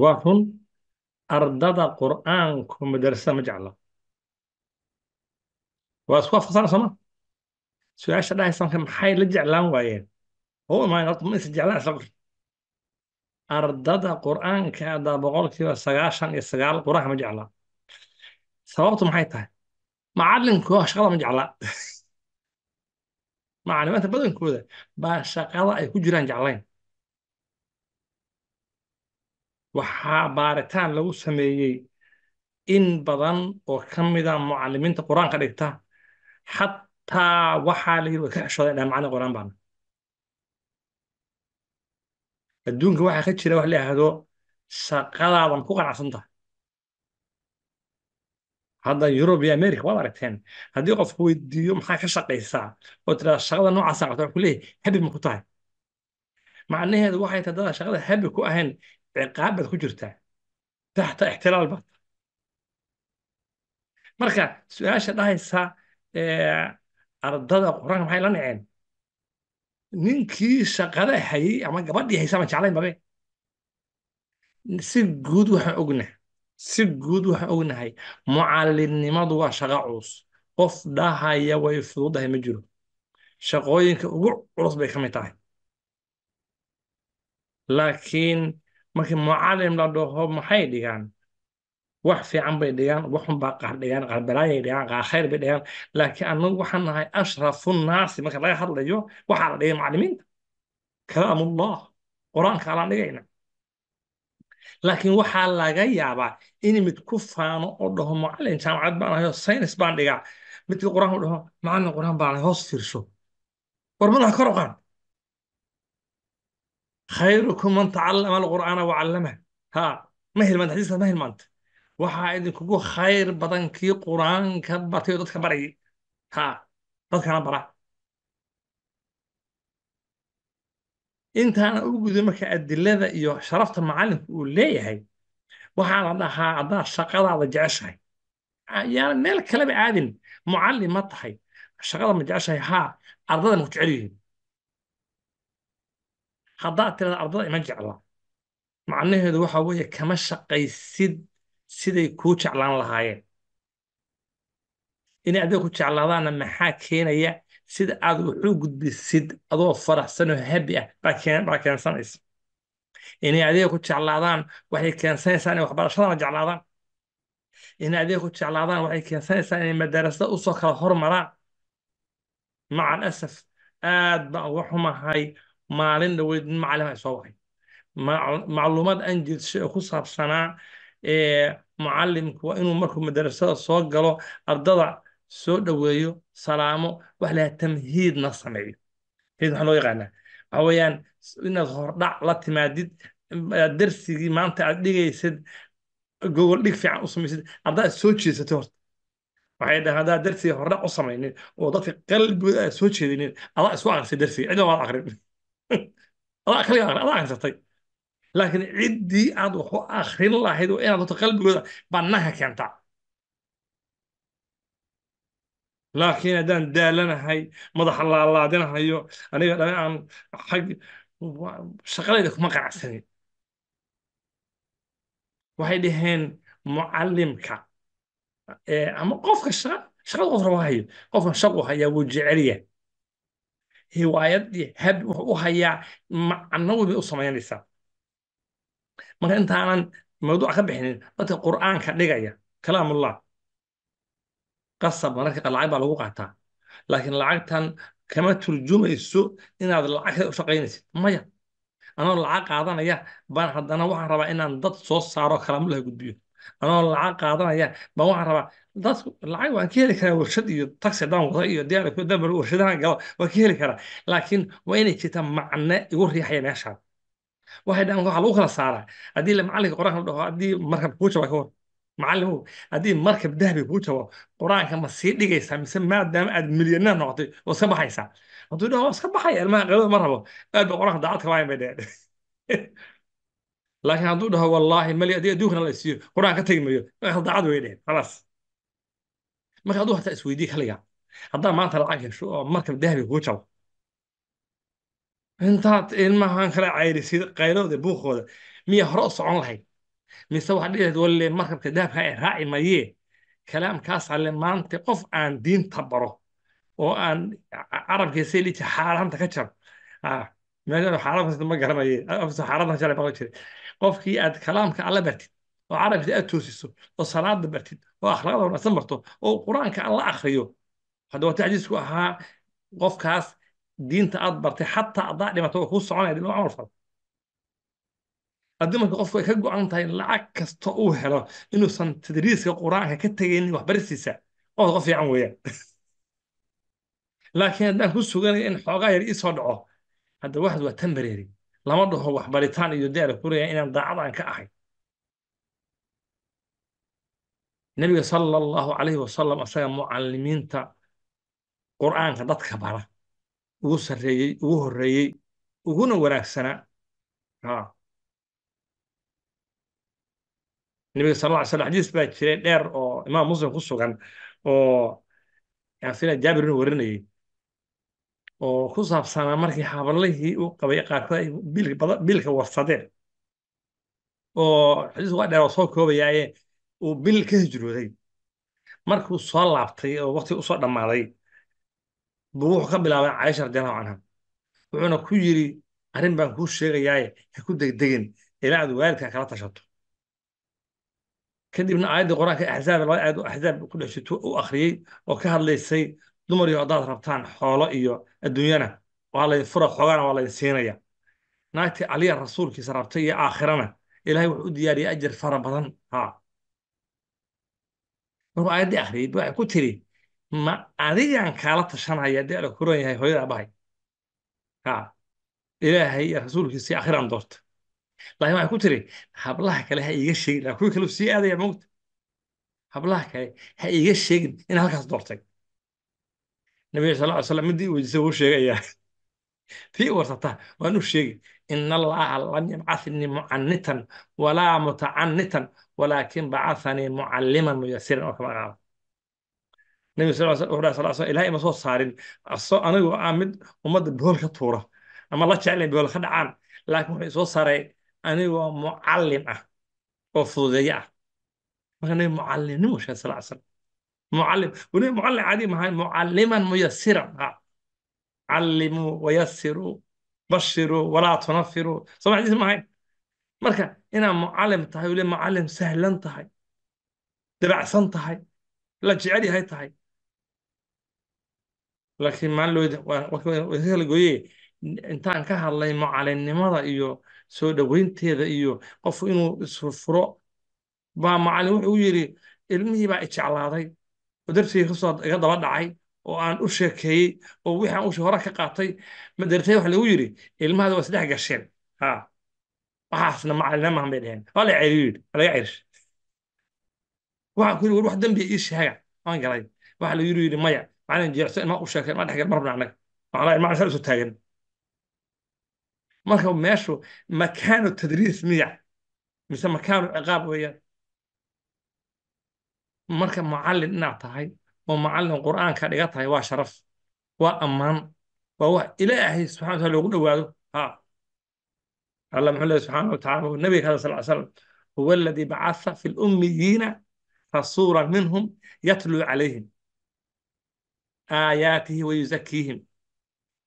waa run ardada qur'aanku madarasa ma jecla waa isku afasana soma su-aasha dhahaysa marka maxay la jeclaan waayeen oo imaan jeclaan isla qori ardada qur'aanka adaa boqolkiiba sagaashan iyo sagaal qur'aanka ma jecla sababtu maxay tahay macalinkoo shaqada ma jecla macalimaanta badankooda baa shaqada ay ku jiraan jeclayn waxaa baaritaan lagu sameeyey in badan oo ka mida ah mucalimiinta qur-aanka dhigta xataa waxaa la yiri way ka xishooden dhahan macni qur-aan baana adduunka waxaa ka jira wax la yidhaahdo shaqadaadan ku qanacsan tahay hadda yurub iyo america waad aragteen haddii qofku weydiiyo maxaa ka shaqaysaa oo tiraa shaqada noocaasa qabta waa ku leeyahy habi ma ku tahay macnaheedu waxay tahay dada shaqada habi ku ahayn ciqaab baad ku jirtaa taxta ixtilaal baad marka su-aasha dhahaysa ardada qur-aanka maxay la naceen ninkii shaqada hayey ama gabadhii haysa ama jeclayn babe si guud waxaan ognahay si guud waxaan ognahay mucallinnimadu waa shaqa culus qof dhahaya way fududahay ma jiro shaqooyinka ugu culus bay ka mid tahay laakiin markii mucalim la dhaho maxay dhigaan wax fiican bay dhigaan waxun baa qaar dhigaan qaarbalaayay dhigaan bay dhigaan laakiin annagu waxaan nahay ashrafu nnaasi marka laga hadlayo waxaa la dhigay macallimiinta kalaamullah qur-aanka alaan dhigayna laakiin waxaa laga yaabaa in mid ku faano oo dhaho mucallin jaamacad baan ahayo saynis baan dhigaa midka qur-aanka dhaho macallin qur-aan baan hoos fiirso war madaxa kor u qaad khayrukum man tacallama alqur'aana wacallama ha ma hilmaanta xadiiskaas ma hilmaanta waxaa idinkugu khayr badan kii qur'aanka bartay oo dadka barayay ha dadkana bara intaana u guday marka adilada iyo sharafta macalinku uu leeyahay waxaana dhahaa haddaad shaqadaada jeceshahay yaana meel kaleba aadin mucallim ma tahay shaqada ma jeceshahay haa ardada ma ku jecel yihiin haddaad tirada ardada ima jecla macnaheedu waxa weeye kama shaqaysid siday kuu jeclaan lahaayeen inay adiga ku jeclaadaanna maxaa keenaya sida aad wuxuu gudbisid adoo faraxsan oo habi ah baa keensanaysa inay adiga ku jeclaadaan waxay keensanaysaa inay waxbarashadana jeclaadaan inay adiga ku jeclaadaan waxay keensanaysaa inay madarasada usoo kala hormaraan maca alasaf aad baan uga xumahay maalin dhaweyd nin macalima soo waay macluumaad aan jir ku saabsanaa ee mucalimku waa inuu markuu madarasada soo galo ardada soo dhoweeyo salaamo wax lahaa tamhiidna sameeyo tamhiid waxaa loo yaqaanaa waxa weeyaan inaad hordhac la timaadid darsigii maanta aad dhigaysid gogol dhig fiican u samaysid haddaa aad soo jeesato horta waxay dhahan haddaa darsiga hordhac u samaynin oo dadka qalbigooda aad soo jeedinin adaa isku akrisay darsiga cidna waad akrin أخري أخري طيب. أنا أخري لكن عدي أنا أخري الله هيدو إيه أنا تقلب جوزة بناها كأنت لكن دان دالنا هاي مضح الله الله دنا هيو أنا أنا حق شغلي دك ما قعسني وهاي دهن معلمك إيه، أما قفك شغل شغل قفر وهاي قفر شغل هاي وجعليه hiwaayadii had wuxuu u hayaa macno walbay u samaynaysaa marka intaanan mawduuca ka bixinin dadka qur'aanka dhigaya kalaamullah qasab mararka lacag baa lagu qaataa laakiin lacagtan kama turjumayso inaad lacag kale u shaqaynaysid maya anoo lacag qaadanaya baan haddana waxaan rabaa inaan dad soo saaro kalaamullah gudbiyo anoo lacag qaadanaya baan waxaan rabaa dadku lacag waan ka heli karaa warshad iyo taxi haddaan wada iyo diyaar dambar warshadahan galo waan ka heli karaa laakiin waa inay jirta macne igu riixaya meeshaan waxay dhaan waxaa lagu kala saaraa haddii macalinka qur-aanka la dhaho haddii markab kuu jabaa kawar macallimow haddii markab dahabi kuu jabo qur-aanka ma sii dhigaysaa mise maadaama aad milyanaar noqotay waa iska baxaysaa hadduu dhaho iska baxaya ilmaha qalada ma rabo aad ba qur-aanka daacadka waayan bay dheen laakiin hadduu dhaho wallaahi mali adii adduunkana la isiiyo qur-aan ka tegi mayo daacad way dheheen khalaas marka aduu hataa isweydiye kaliga haddaa maanta lacag hesho oo markale dahabi kuu jaba intaad ilmahan kala cayrisid kayrooda buuqooda miya hore u socon lahayd mise waxaad dhihayd walle markabka dahabka ay raaci mayee kalaamkaas alle maanta qof aan diinta baro oo aan carabkiisa dhiji xaaraanta ka jab ah, meeshan ma garanaye xaaraanta jale baqo jiray qofkii aad kalaamka alla bartid oo carabkii aad toosiso oo salaada bartid oo akhlaaqda wanaagsan barto oo qur-aanka alla akriyo hadda wata xadiisku ahaa qofkaas diinta aad bartay xataa adaa dhimato oo kuu soconaya dib camal falo haddii marka qofku ay ka go-an tahay lacag kasta uu helo inuusan tadriiska qur-aanka ka tegaynin waxbaristiisa qof qof fiican weeyaan laakiin haddaan ku suganaya in xoogaa yar ii soo dhaco hadda waxaad waa tan lama dhaho baritaan iyo daala kuraya inaan daacad aan ka ahay nebiga sala allahu calayhi wasalam asaga mucalimiinta qur'aanka dadka bara ugu sarreeyey ugu horreeyey uguna wanaagsanaa nebiga sal lla ly slam xadiis baa jiray dheer oo imaam muslim ku sugan oo aan fila jaabir warinayay oo ku saabsanaa markii xabalihii u qabay qaarkood bilka warsadeen oo xadiis waa dheer oo soo koobayaaye uu bil ka hijrooday markuu soo laabtay oo waqti usoo dhammaaday buu wuxuu ka bilaabay caisha radiallahu canha wuxuuna ku yidhi arrin baan kuu sheegayaaye ha ku degdegin ilaa aad waalidka kala tashato kadibna aayaddii qur-aanka axzaab laba aayad axzaab ku dhex jirto u akhriyey oo ka hadlaysay dumar iyo haddaad rabtaan xoolo iyo adduunyana waa laydin fura xoogaana waa laydin siinaya naagtii aliya rasuulkiisa rabtay iyo aakhirana ilaahay wuxuu u diyaariyey ajir fara badan ha markuu aayaddii akhriyey waxay ku tiri ma adigan kaala tashanaya dee ala kuran yahay hooyada abahay ha ilaahay iyo rasuulkiisii akhiraan doorta laakiin waxay ku tiri hablaha kale ha iiga sheegin kuwii kale sii aadaya moogta hablaha kale ha iiga sheegin in halkaas doortay nabiga sal ly slam midii weydiisa wuu sheegayaa fii warsataa waanu sheegi in allaha lam yabcahinii mucanitan walaa mutacanitan walaakin bacahanii mucalliman muyasiran oo kama qaado nabiga sal wuxuu sal sl ilahay ima soo saarin asoo anigu ah mid ummadda bool ka tuura ama la jeclay bool ka dhacaan laakiin wuxuu isoo saaray anigoo mucallim ah oo fududeeyo ah marka nabi mucallimnimo sheegay sal slam معلم ونقول معلم عادي معايا معلما ميسرا ها callimuu wayasiruu bashiruu walaa tunafiruu soomadiis maahayn marka inaad mucallim tahay weli mucallim sahlan tahay dabacsan tahay la jecel yahay tahay laakiin maalin goye intaan ka hadlay mucallimnimada iyo soo dhoweynteeda iyo qofku inuu isfurfuro baa mucallim wuxuu yidhi ilmihii baa ijeclaaday oo darsigii kasoo iga daba dhacay oo aan u sheekeeyey oo wixaan u hore ka qaatay madartay waxa lagu yiri ilmahada waa isdhex gasheen a waxaasna macalinamahan bay dheheen waa la ceriyu yidhi laga cerish waxaan ku yidhi war wax dambiya ii sheega waan galay waxa la yidhi yidhi maya macalin jeexso ilmaa u sheekay ilmaa dhexgal marabna annaga macnaa ilmaa sal isu taagan marka meeshu makaanu tadriis miya mise makaanu ciqaab weeyaan marka mucallin inaad tahay oo macallin qur'aanka dhiga tahay waa sharaf waa ammaan waa wax ilaahay subxana wataala loogu dhowaado ha allah muxuu leeyahy subxaana watacaala nabiga kada sal slam huwa aladii bacatha fi lummiyiina rasuula minhum yatluu calayhim aayaatihi wayuzakiihim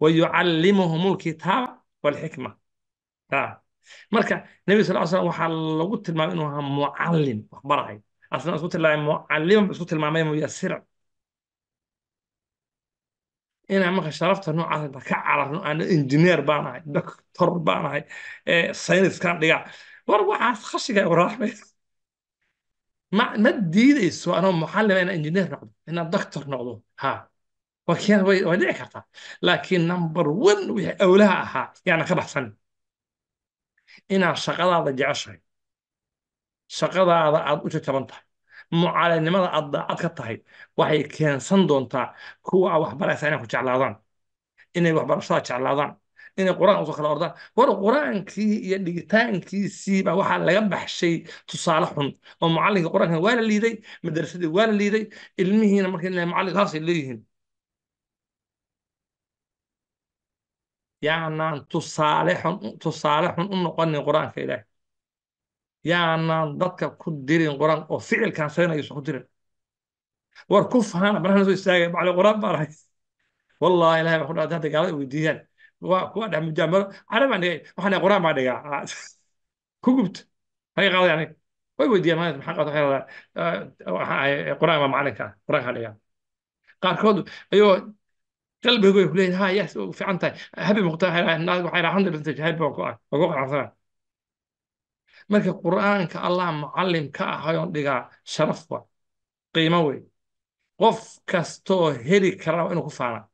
wayucallimuhum alkitaab walxikma marka nebiga sal slam waxaa lagu tilmaamay inuu ahaa mucallin waxbarahay aslna isku tilmaamay mucaliman isku tilmaamay muyasira inaan marka sharafta noocaas ba ka cararno ana injineer baan ahay doctor baan ahay eh, sayniskan dhigaa war waxaas khashiga waraabay ma ma diidayso anoo ah, mucalima inaan injineer noqdo inaan doctor noqdo ha wakiin way way dhici kartaa laakiin number one wixii awlaha ahaa yaana ka baxsan inaan shaqadaada jeceshahay shaqadaada aad u tataban tahay mucaaladnimada aad daacad ka tahay waxay keensan doontaa kuwa waxbaraysa inay ku jeclaadaan inay waxbarashada jeclaadaan inay qur-aan usoo kala ordaan war qur-aankii iyo dhigitaankiisiiba waxaa laga baxshay tusaale xun oo mucallinka qur-aanka waa la liiday madarasadii waa la liiday ilmihiina marka mucallin saasay leeyihiin yaanaan tusaale xun tusaale xun u noqonin qur-aanka ilaahay yaanan dadka ku dirin quraan oo ficilkaan saynaya soo ku dirin war ku faana banaana soo istaagay bacli quraan baan ahay wallahi ilahay baan ku dhaatay hadda gaalada weydiiyaan waa kuwa dhex mujaamalo carab aan dhigay waxaan dhahay quraan baa dhigaa ah, ku gubta hay qaaday aniga way weydiiyaan maalinta maxaa qaata ah, waxay radaa waxaa ahay eh, quraan baa macalinka ah quraankaa dhigaa qaarkood ayoo qalbigooy ku leeyihin ha yes fiican tahay habi muuqta waxay radaa waxay radaa alxamdulillah jahayd baan ku ah waa ku qanacsanaa marka qur'aanka allah mucallim ka ahayoon dhigaa sharaf wa qiimo wey qof kastoo heli karaa inuu ku faanaa